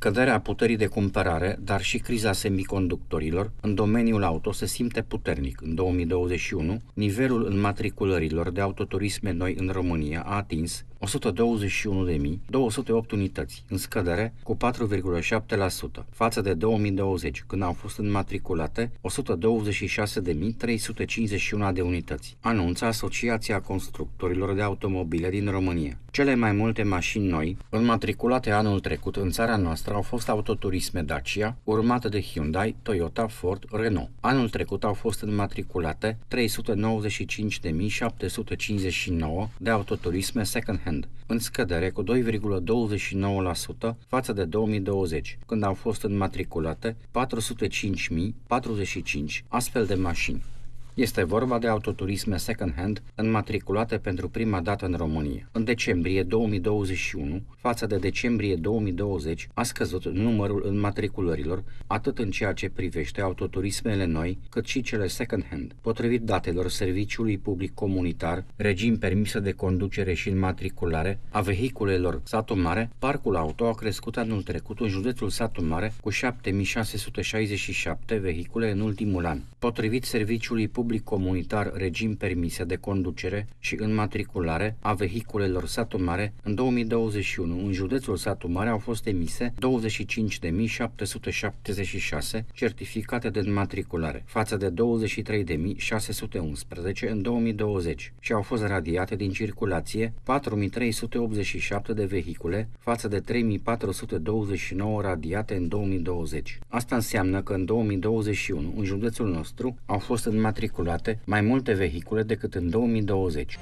Scăderea puterii de cumpărare, dar și criza semiconductorilor în domeniul auto se simte puternic. În 2021, nivelul înmatriculărilor de autoturisme noi în România a atins 121.208 unități, în scădere cu 4,7% față de 2020, când au fost înmatriculate 126.351 de unități, anunță Asociația Constructorilor de Automobile din România. Cele mai multe mașini noi, înmatriculate anul trecut în țara noastră, noastră au fost autoturisme Dacia, urmată de Hyundai, Toyota, Ford, Renault. Anul trecut au fost înmatriculate 395.759 de autoturisme second-hand, în scădere cu 2,29% față de 2020, când au fost înmatriculate 405.045 astfel de mașini. Este vorba de autoturisme second-hand înmatriculate pentru prima dată în România. În decembrie 2021, față de decembrie 2020, a scăzut numărul înmatriculărilor, atât în ceea ce privește autoturismele noi, cât și cele second-hand. Potrivit datelor Serviciului Public Comunitar, regim permisă de conducere și înmatriculare a vehiculelor Satu Mare, parcul auto a crescut anul trecut în județul Satu Mare cu 7667 vehicule în ultimul an. Potrivit Serviciului Public public comunitar regim permise de conducere și înmatriculare a vehiculelor Satu Mare, în 2021 în județul Satu Mare au fost emise 25.776 certificate de înmatriculare, față de 23.611 în 2020 și au fost radiate din circulație 4.387 de vehicule, față de 3.429 radiate în 2020. Asta înseamnă că în 2021 în județul nostru au fost înmatriculate matriculate mai multe vehicule decât în 2020.